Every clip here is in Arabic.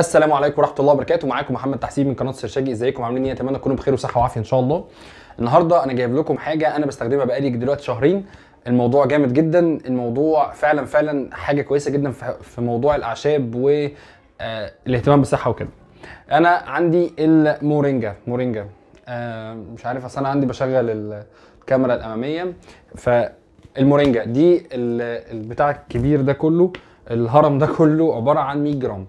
السلام عليكم ورحمه الله وبركاته معاكم محمد تحسين من قناه سرشاجي ازيكم عاملين ايه اتمنى تكونوا بخير وصحه وعافيه ان شاء الله النهارده انا جايب لكم حاجه انا بستخدمها بقالي دلوقتي شهرين الموضوع جامد جدا الموضوع فعلا فعلا حاجه كويسه جدا في موضوع الاعشاب والاهتمام آه، بالصحه وكده انا عندي المورينجا مورينجا آه، مش عارف اصل انا عندي بشغل الكاميرا الاماميه فالمورينجا دي البتاع الكبير ده كله الهرم ده كله عباره عن 100 جرام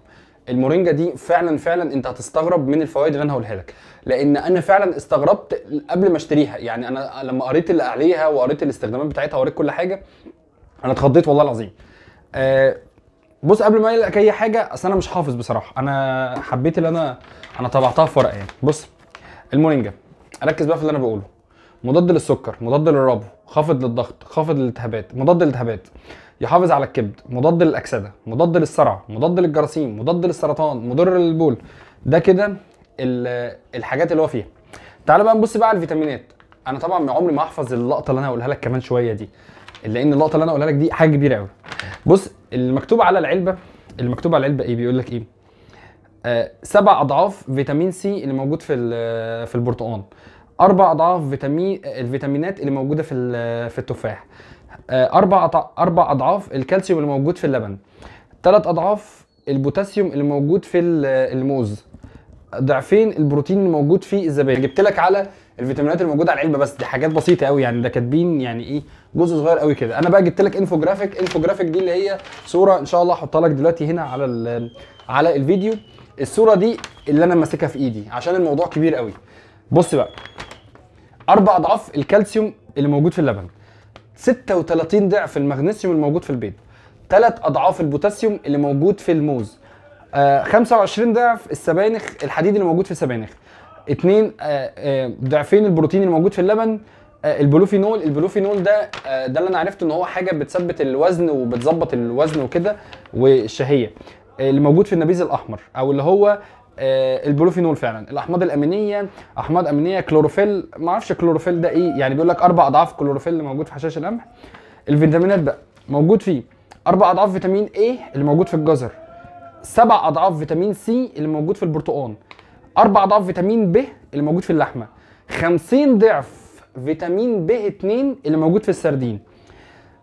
المورينجا دي فعلا فعلا انت هتستغرب من الفوائد اللي انا هقولها لك لان انا فعلا استغربت قبل ما اشتريها يعني انا لما قريت اللي عليها وقريت الاستخدامات بتاعتها وقريت كل حاجه انا اتخضيت والله العظيم آه بص قبل ما اقول لك اي حاجه اصل انا مش حافظ بصراحه انا حبيت اللي انا انا طبعتها في ورقه يعني بص المورينجا ركز بقى في اللي انا بقوله مضاد للسكر مضاد للربو خافض للضغط خافض للالتهابات مضاد للالتهابات يحافظ على الكبد مضاد للاكسده مضاد للصرع مضاد للجراثيم مضاد للسرطان مضر للبول ده كده الحاجات اللي هو فيها تعالوا بقى نبص بقى على الفيتامينات انا طبعا عمري ما هحفظ اللقطه اللي انا هقولها لك كمان شويه دي لان اللقطه اللي انا هقولها لك دي حاجه كبيره قوي بص المكتوب على العلبه المكتوب على العلبه ايه بيقول لك ايه آه سبع اضعاف فيتامين سي اللي موجود في في البرتقال اربع اضعاف فيتامين الفيتامينات اللي موجوده في في التفاح آه، اربع اربع اضعاف الكالسيوم اللي موجود في اللبن ثلاث اضعاف البوتاسيوم اللي موجود في الموز ضعفين البروتين اللي موجود في الزبادي جبت لك على الفيتامينات الموجوده على العلبه بس دي حاجات بسيطه قوي يعني ده كاتبين يعني ايه جزء صغير قوي كده انا بقى جبت لك انفوجرافيك انفوجرافيك دي اللي هي صوره ان شاء الله هحطها لك دلوقتي هنا على على الفيديو الصوره دي اللي انا ماسكها في ايدي عشان الموضوع كبير قوي بص بقى اربع اضعاف الكالسيوم اللي موجود في اللبن 36 ضعف المغنيسيوم الموجود في البيض ثلاث اضعاف البوتاسيوم اللي موجود في الموز آه 25 ضعف السبانخ الحديد اللي موجود في السبانخ اثنين آه آه ضعفين البروتين اللي موجود في اللبن آه البلوفينول البلوفينول ده آه ده اللي انا عرفته ان هو حاجه بتثبت الوزن وبتظبط الوزن وكده والشهيه آه، اللي موجود في النبيذ الاحمر او اللي هو آه، البلوفينول فعلا الاحماض الامينيه احماض امينيه كلوروفيل ما اعرفش كلوروفيل ده ايه يعني بيقول لك اربع اضعاف كلوروفيل اللي موجود في حشاش القمح الفيتامينات بقى موجود فيه اربع اضعاف فيتامين A اللي موجود في الجزر سبع اضعاف فيتامين C اللي موجود في البرتقال اربع اضعاف فيتامين ب اللي موجود في اللحمه 50 ضعف فيتامين ب 2 اللي موجود في السردين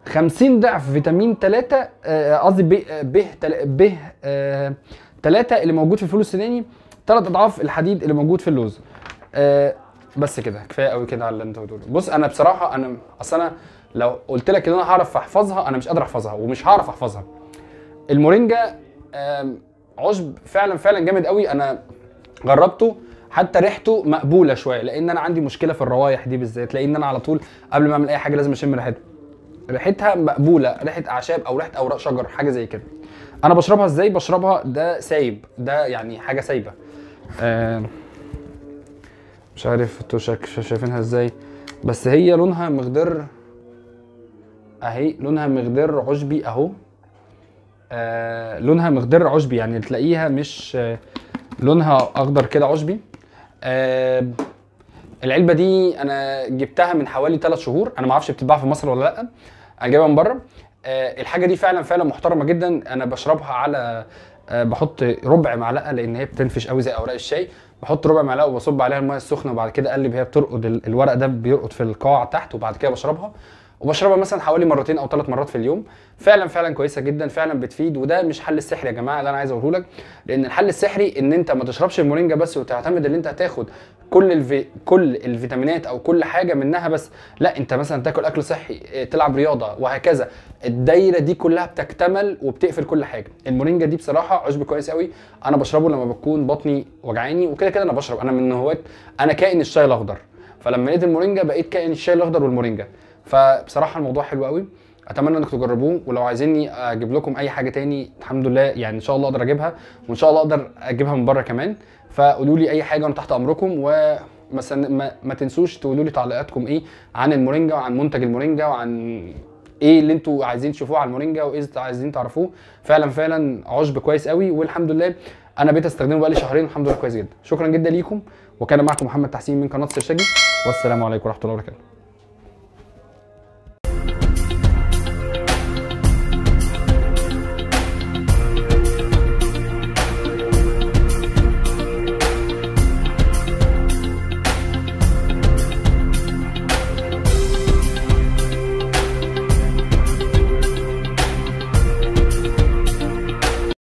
50 ضعف فيتامين 3 آه، قصدي ب ب ب ثلاثه اللي موجود في الفول السوداني ثلاث اضعاف الحديد اللي موجود في اللوز آه بس كده كفايه قوي كده على اللي انت بتقوله بص انا بصراحه انا اصل انا لو قلت لك ان انا هعرف احفظها انا مش قادر احفظها ومش هعرف احفظها المورينجا آه عشب فعلا فعلا جامد قوي انا جربته حتى ريحته مقبوله شويه لان انا عندي مشكله في الروايح دي بالذات لان انا على طول قبل ما اعمل اي حاجه لازم اشم ريحتها ريحتها مقبوله ريحه اعشاب او ريحه اوراق شجر حاجه زي كده انا بشربها ازاي بشربها ده سايب ده يعني حاجه سايبه مش عارف انتوا شايفينها ازاي بس هي لونها مغدر اهي لونها مغدر عشبي اهو آه لونها مغدر عشبي يعني تلاقيها مش آه لونها اخضر كده عشبي آه العلبه دي انا جبتها من حوالي 3 شهور انا ما اعرفش بتتباع في مصر ولا لا انا جايبها من بره آه، الحاجه دي فعلا فعلا محترمه جدا انا بشربها على آه، بحط ربع معلقه لان هي بتنفش قوي زي اوراق الشاي بحط ربع معلقه وبصب عليها الميه السخنه وبعد كده اقلب هي بترقد الورق ده بيرقد في القاع تحت وبعد كده بشربها وبشربها مثلا حوالي مرتين او ثلاث مرات في اليوم فعلا فعلا كويسه جدا فعلا بتفيد وده مش حل السحر يا جماعه اللي انا عايز اقوله لك لان الحل السحري ان انت ما تشربش المورينجا بس وتعتمد ان انت هتاخد كل الفي... كل الفيتامينات او كل حاجه منها بس لا انت مثلا تاكل اكل صحي آه، تلعب رياضه وهكذا الدايره دي كلها بتكتمل وبتقفل كل حاجه المورينجا دي بصراحه عشب كويس قوي انا بشربه لما بكون بطني وجعاني وكده كده انا بشرب انا من هواة انا كائن الشاي الاخضر فلما لقيت المورينجا بقيت كائن الشاي الاخضر والمورينجا فبصراحه الموضوع حلو قوي اتمنى انكم تجربوه ولو عايزيني اجيب لكم اي حاجه تاني الحمد لله يعني ان شاء الله اقدر اجيبها وان شاء الله اقدر اجيبها من بره كمان فقولوا لي اي حاجه وانا تحت امركم و مثلا ما, ما تنسوش تقولوا لي تعليقاتكم ايه عن المورينجا وعن منتج المورينجا وعن ايه اللي انتوا عايزين تشوفوه على المورينجا وايه اللي عايزين تعرفوه فعلا فعلا عشب كويس قوي والحمد لله انا بقيت استخدمه بقالي شهرين والحمد لله كويس جدا شكرا جدا ليكم وكان معكم محمد تحسين من قناه سيرشجي والسلام عليكم ورحمه الله وبركاته